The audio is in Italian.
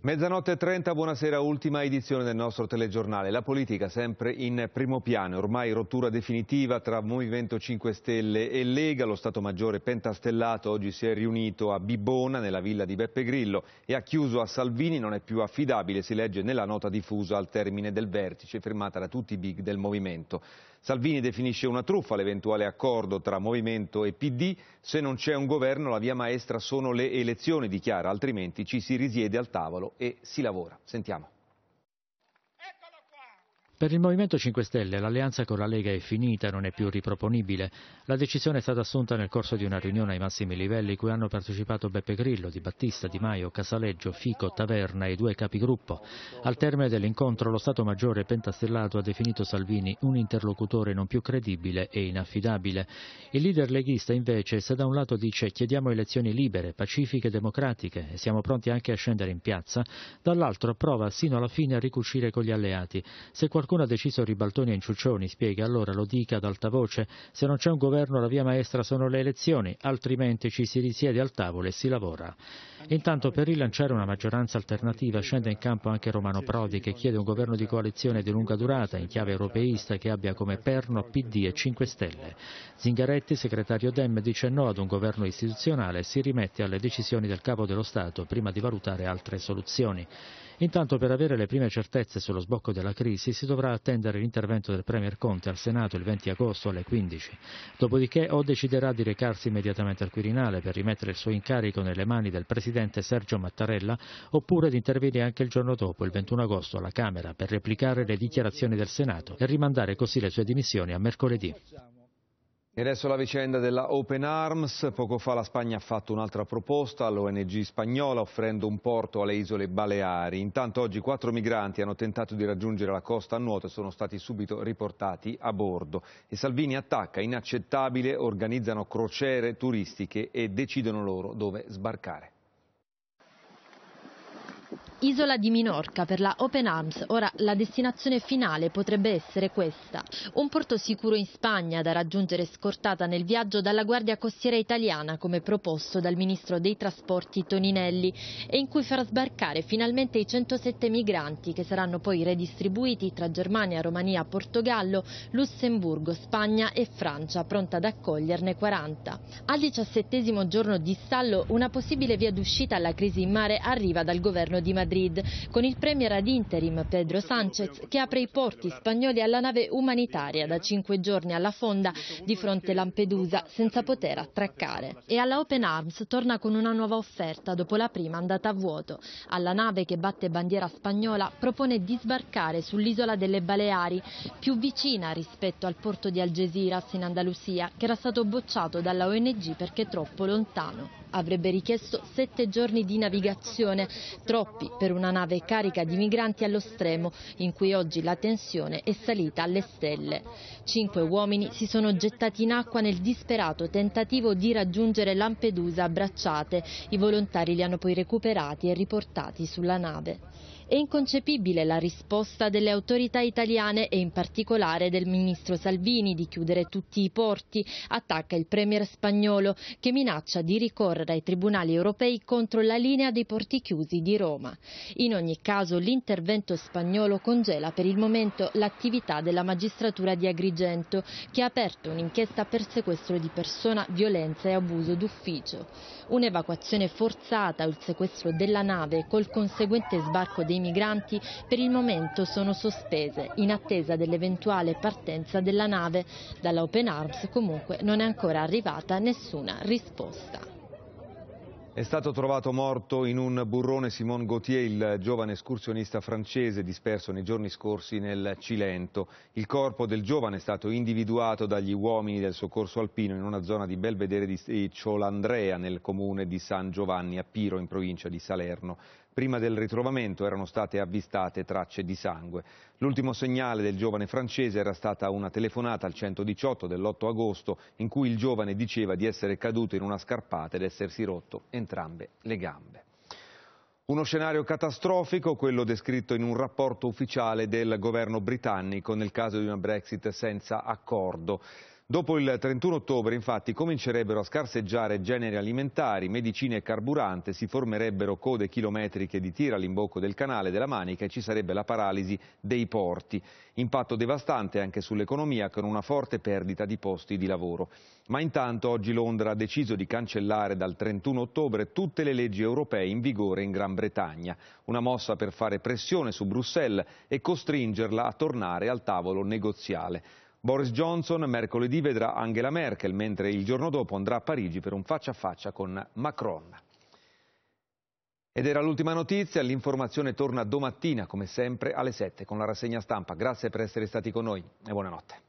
Mezzanotte e 30, buonasera, ultima edizione del nostro telegiornale. La politica sempre in primo piano, ormai rottura definitiva tra Movimento 5 Stelle e Lega. Lo Stato Maggiore pentastellato oggi si è riunito a Bibona, nella villa di Beppe Grillo, e ha chiuso a Salvini, non è più affidabile, si legge nella nota diffusa al termine del vertice, firmata da tutti i big del Movimento. Salvini definisce una truffa l'eventuale accordo tra Movimento e PD. Se non c'è un governo, la via maestra sono le elezioni, dichiara, altrimenti ci si risiede al tavolo e si lavora. Sentiamo. Per il Movimento 5 Stelle l'alleanza con la Lega è finita, non è più riproponibile. La decisione è stata assunta nel corso di una riunione ai massimi livelli cui hanno partecipato Beppe Grillo, Di Battista, Di Maio, Casaleggio, Fico, Taverna e i due capigruppo. Al termine dell'incontro lo Stato Maggiore Pentastellato ha definito Salvini un interlocutore non più credibile e inaffidabile. Il leader leghista invece se da un lato dice chiediamo elezioni libere, pacifiche democratiche e siamo pronti anche a scendere in piazza, dall'altro prova sino alla fine a ricucire con gli alleati. Se qualcuno Qualcuno ha deciso ribaltoni e inciuccioni, spiega, allora lo dica ad alta voce, se non c'è un governo la via maestra sono le elezioni, altrimenti ci si risiede al tavolo e si lavora. Intanto per rilanciare una maggioranza alternativa scende in campo anche Romano Prodi che chiede un governo di coalizione di lunga durata in chiave europeista che abbia come perno PD e 5 Stelle. Zingaretti, segretario Dem, dice no ad un governo istituzionale e si rimette alle decisioni del capo dello Stato prima di valutare altre soluzioni. Intanto per avere le prime certezze sullo sbocco della crisi si dovrà attendere l'intervento del Premier Conte al Senato il 20 agosto alle 15. Dopodiché o deciderà di recarsi immediatamente al Quirinale per rimettere il suo incarico nelle mani del Presidente Sergio Mattarella oppure di intervenire anche il giorno dopo, il 21 agosto, alla Camera per replicare le dichiarazioni del Senato e rimandare così le sue dimissioni a mercoledì. E adesso la vicenda della Open Arms. Poco fa la Spagna ha fatto un'altra proposta all'ONG spagnola offrendo un porto alle isole Baleari. Intanto oggi quattro migranti hanno tentato di raggiungere la costa a nuoto e sono stati subito riportati a bordo. E Salvini attacca, inaccettabile, organizzano crociere turistiche e decidono loro dove sbarcare. Isola di Minorca per la Open Arms, ora la destinazione finale potrebbe essere questa. Un porto sicuro in Spagna da raggiungere scortata nel viaggio dalla Guardia Costiera Italiana come proposto dal Ministro dei Trasporti Toninelli e in cui farà sbarcare finalmente i 107 migranti che saranno poi redistribuiti tra Germania, Romania, Portogallo, Lussemburgo, Spagna e Francia, pronta ad accoglierne 40. Al diciassettesimo giorno di stallo una possibile via d'uscita alla crisi in mare arriva dal governo di Madrid Madrid, con il premier ad interim Pedro Sanchez che apre i porti spagnoli alla nave umanitaria da cinque giorni alla fonda di fronte Lampedusa senza poter attraccare. E alla Open Arms torna con una nuova offerta dopo la prima andata a vuoto. Alla nave che batte bandiera spagnola propone di sbarcare sull'isola delle Baleari, più vicina rispetto al porto di Algeciras in Andalusia, che era stato bocciato dalla ONG perché troppo lontano. Avrebbe richiesto sette giorni di navigazione, troppi per una nave carica di migranti allo stremo, in cui oggi la tensione è salita alle stelle. Cinque uomini si sono gettati in acqua nel disperato tentativo di raggiungere Lampedusa a bracciate. I volontari li hanno poi recuperati e riportati sulla nave. È inconcepibile la risposta delle autorità italiane e in particolare del ministro Salvini di chiudere tutti i porti, attacca il premier spagnolo che minaccia di ricorrere ai tribunali europei contro la linea dei porti chiusi di Roma. In ogni caso l'intervento spagnolo congela per il momento l'attività della magistratura di Agrigento che ha aperto un'inchiesta per sequestro di persona, violenza e abuso d'ufficio. Un'evacuazione forzata o il sequestro della nave col conseguente sbarco dei dei migranti per il momento sono sospese in attesa dell'eventuale partenza della nave. Dalla Open Arms comunque non è ancora arrivata nessuna risposta. È stato trovato morto in un burrone Simon Gauthier, il giovane escursionista francese disperso nei giorni scorsi nel Cilento. Il corpo del giovane è stato individuato dagli uomini del soccorso alpino in una zona di Belvedere di Ciolandrea, nel comune di San Giovanni a Piro, in provincia di Salerno. Prima del ritrovamento erano state avvistate tracce di sangue. L'ultimo segnale del giovane francese era stata una telefonata al 118 dell'8 agosto in cui il giovane diceva di essere caduto in una scarpata ed essersi rotto entrambi entrambe le gambe. Uno scenario catastrofico, quello descritto in un rapporto ufficiale del governo britannico nel caso di una Brexit senza accordo. Dopo il 31 ottobre, infatti, comincerebbero a scarseggiare generi alimentari, medicine e carburante, si formerebbero code chilometriche di tira all'imbocco del canale della Manica e ci sarebbe la paralisi dei porti. Impatto devastante anche sull'economia, con una forte perdita di posti di lavoro. Ma intanto oggi Londra ha deciso di cancellare dal 31 ottobre tutte le leggi europee in vigore in Gran Bretagna. Una mossa per fare pressione su Bruxelles e costringerla a tornare al tavolo negoziale. Boris Johnson mercoledì vedrà Angela Merkel, mentre il giorno dopo andrà a Parigi per un faccia a faccia con Macron. Ed era l'ultima notizia, l'informazione torna domattina come sempre alle 7 con la rassegna stampa. Grazie per essere stati con noi e buonanotte.